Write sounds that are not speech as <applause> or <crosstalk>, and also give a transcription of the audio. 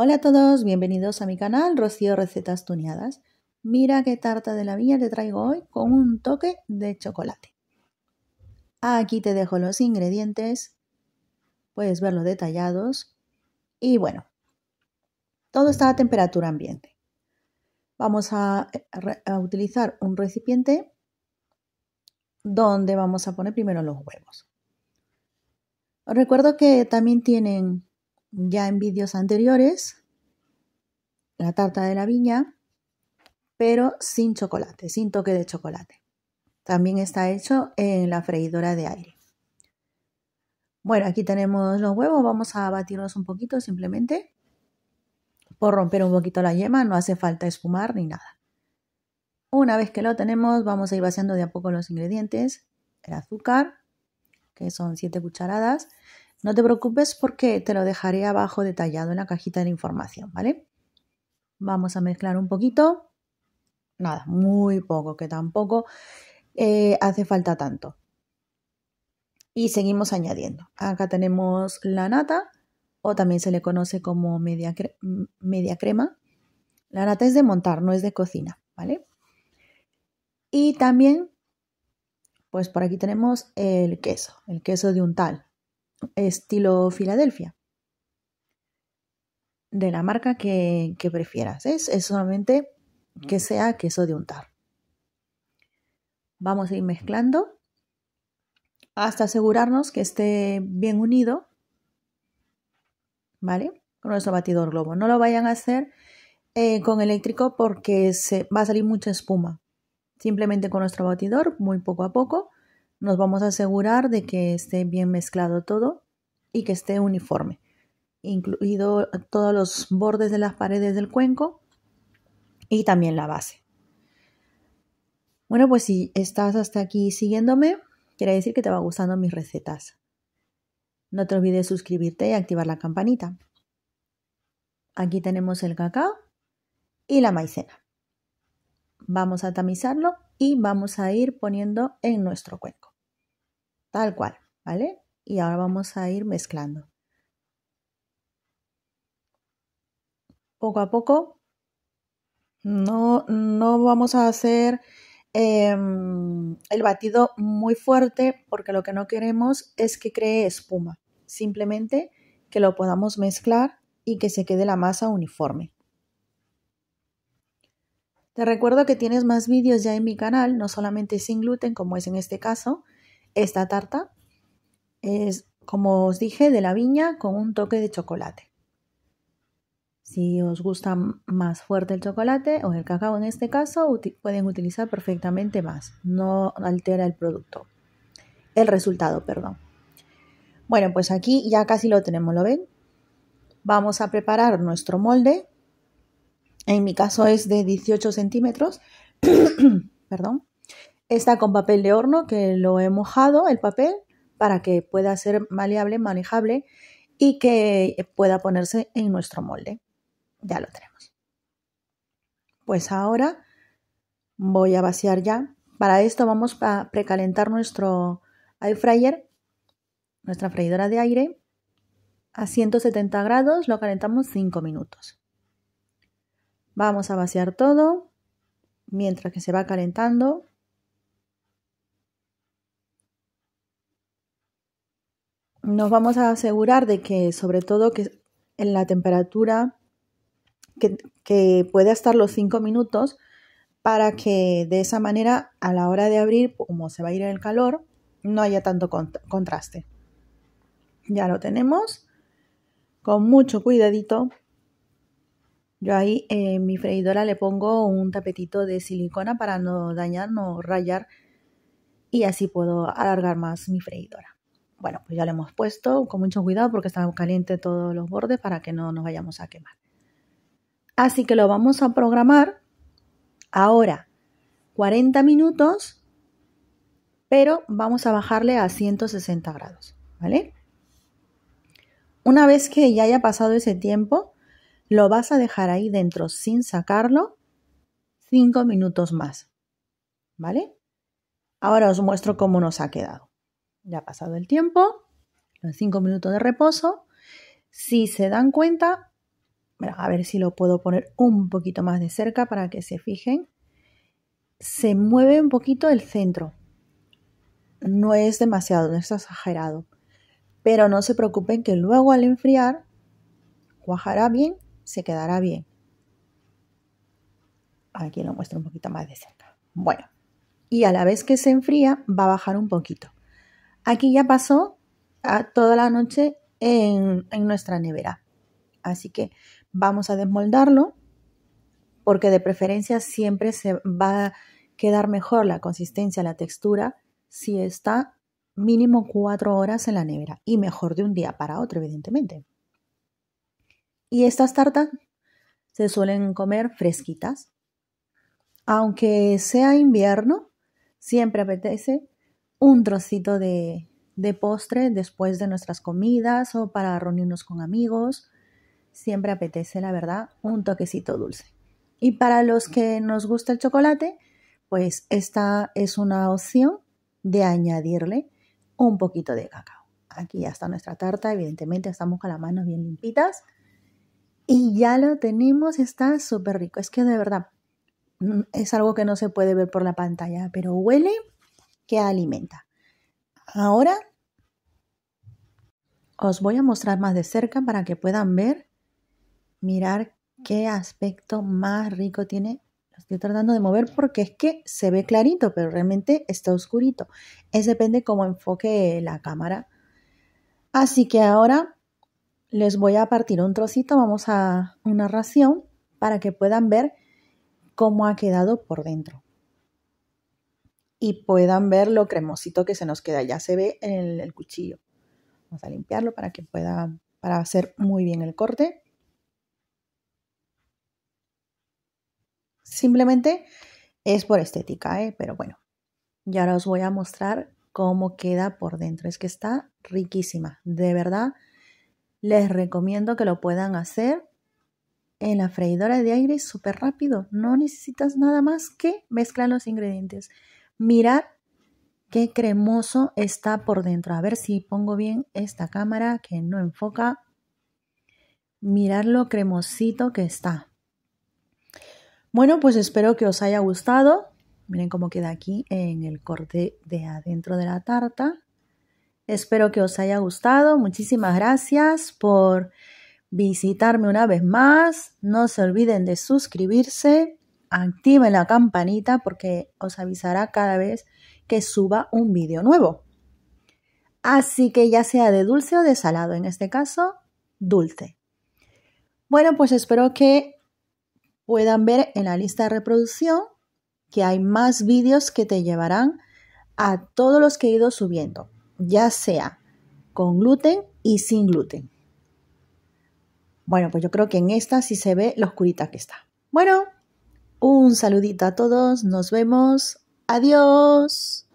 Hola a todos, bienvenidos a mi canal Rocío Recetas Tuneadas. Mira qué tarta de la villa te traigo hoy con un toque de chocolate. Aquí te dejo los ingredientes, puedes verlo detallados y bueno, todo está a temperatura ambiente. Vamos a, eh, a utilizar un recipiente donde vamos a poner primero los huevos. Os recuerdo que también tienen ya en vídeos anteriores, la tarta de la viña, pero sin chocolate, sin toque de chocolate. También está hecho en la freidora de aire. Bueno, aquí tenemos los huevos, vamos a batirlos un poquito simplemente por romper un poquito la yema, no hace falta espumar ni nada. Una vez que lo tenemos, vamos a ir vaciando de a poco los ingredientes, el azúcar, que son 7 cucharadas, no te preocupes porque te lo dejaré abajo detallado en la cajita de información, ¿vale? Vamos a mezclar un poquito. Nada, muy poco, que tampoco eh, hace falta tanto. Y seguimos añadiendo. Acá tenemos la nata, o también se le conoce como media, media crema. La nata es de montar, no es de cocina, ¿vale? Y también, pues por aquí tenemos el queso, el queso de un tal, estilo Filadelfia. De la marca que, prefieras. Es solamente que sea queso de untar. Vamos a ir mezclando hasta asegurarnos que esté bien unido, ¿vale? Con nuestro batidor globo. No lo vayan a hacer eh, con eléctrico porque se va a salir mucha espuma. Simplemente con nuestro batidor, muy poco a poco, nos vamos a asegurar de que esté bien mezclado todo y que esté uniforme, incluido todos los bordes de las paredes del cuenco y también la base. Bueno, pues si estás hasta aquí siguiéndome, quiere decir que te va gustando mis recetas. No te olvides suscribirte y activar la campanita. Aquí tenemos el cacao y la maicena. Vamos a tamizarlo y vamos a ir poniendo en nuestro cuenco tal cual, ¿vale? Y ahora vamos a ir mezclando. Poco a poco, no, vamos a hacer em, el batido muy fuerte porque lo que no queremos es que cree espuma, simplemente que lo podamos mezclar y que se quede la masa uniforme. Te recuerdo que tienes más vídeos ya en mi canal, no solamente sin gluten como es en este caso, esta tarta es, como os dije, de la viña con un toque de chocolate. Si os gusta más fuerte el chocolate o el cacao en este caso, pueden utilizar perfectamente más. No altera el producto. El resultado, perdón. Bueno, pues aquí ya casi lo tenemos, ¿lo ven? Vamos a preparar nuestro molde. En mi caso es de 18 centímetros. <coughs> perdón. Está con papel de horno que lo he mojado, el papel, para que pueda ser maleable, manejable y que pueda ponerse en nuestro molde. Ya lo tenemos. Pues ahora voy a vaciar ya. Para esto vamos a precalentar nuestro air fryer, nuestra freidora de aire, a 170 grados. Lo calentamos 5 minutos. Vamos a vaciar todo mientras que se va calentando. nos vamos a asegurar de que sobre todo que en la temperatura que, puede estar los 5 minutos para que de esa manera a la hora de abrir, como se va a ir el calor, no haya tanto contraste. Ya lo tenemos. Con mucho cuidadito. Yo ahí en mi freidora le pongo un tapetito de silicona para no dañar, no rayar. Y así puedo alargar más mi freidora. Bueno, pues ya lo hemos puesto con mucho cuidado porque está caliente todos los bordes para que no nos vayamos a quemar. Así que lo vamos a programar ahora 40 minutos, pero vamos a bajarle a 160 grados, ¿vale? Una vez que ya haya pasado ese tiempo, lo vas a dejar ahí dentro sin sacarlo 5 minutos más, ¿vale? Ahora os muestro cómo nos ha quedado ya ha pasado el tiempo, los cinco minutos de reposo. Si se dan cuenta, a ver si lo puedo poner un poquito más de cerca para que se fijen, se mueve un poquito el centro. No es demasiado, no es exagerado. Pero no se preocupen que luego al enfriar, cuajará bien, se quedará bien. Aquí lo muestro un poquito más de cerca. Bueno, y a la vez que se enfría, va a bajar un poquito. Aquí ya pasó ah, toda la noche en, en nuestra nevera. Así que vamos a desmoldarlo porque de preferencia siempre se va a quedar mejor la consistencia, la textura, si está mínimo cuatro horas en la nevera y mejor de un día para otro, evidentemente. Y estas tartas se suelen comer fresquitas. Aunque sea invierno, siempre apetece un trocito de, postre después de nuestras comidas o para reunirnos con amigos. Siempre apetece, la verdad, un toquecito dulce. Y para los que nos gusta el chocolate, pues esta es una opción de añadirle un poquito de cacao. Aquí ya está nuestra tarta, evidentemente estamos con las manos bien limpitas. Y ya lo tenemos, está súper rico. Es que de verdad, mm, es algo que no se puede ver por la pantalla, pero huele que alimenta. Ahora os voy a mostrar más de cerca para que puedan ver, mirar qué aspecto más rico tiene. estoy tratando de mover porque es que se ve clarito, pero realmente está oscurito. Es depende cómo enfoque la cámara. Así que ahora les voy a partir un trocito, vamos a una ración para que puedan ver cómo ha quedado por dentro y puedan ver lo cremosito que se nos queda. Ya se ve en el, cuchillo. Vamos a limpiarlo para que pueda, para hacer muy bien el corte. Simplemente es por estética, ¿eh? pero bueno. Y ahora os voy a mostrar cómo queda por dentro. Es que está riquísima. De verdad, les recomiendo que lo puedan hacer en la freidora de aire súper rápido. No necesitas nada más que mezclar los ingredientes mirar qué cremoso está por dentro. A ver si pongo bien esta cámara que no enfoca. Mirar lo cremosito que está. Bueno, pues espero que os haya gustado. Miren cómo queda aquí en el corte de adentro de la tarta. Espero que os haya gustado. Muchísimas gracias por visitarme una vez más. No se olviden de suscribirse activen la campanita porque os avisará cada vez que suba un vídeo nuevo. Así que ya sea de dulce o de salado, en este caso, dulce. Bueno, pues espero que puedan ver en la lista de reproducción que hay más vídeos que te llevarán a todos los que he ido subiendo, ya sea con gluten y sin gluten. Bueno, pues yo creo que en esta sí se ve lo oscurita que está. Bueno, un saludito a todos, nos vemos, adiós.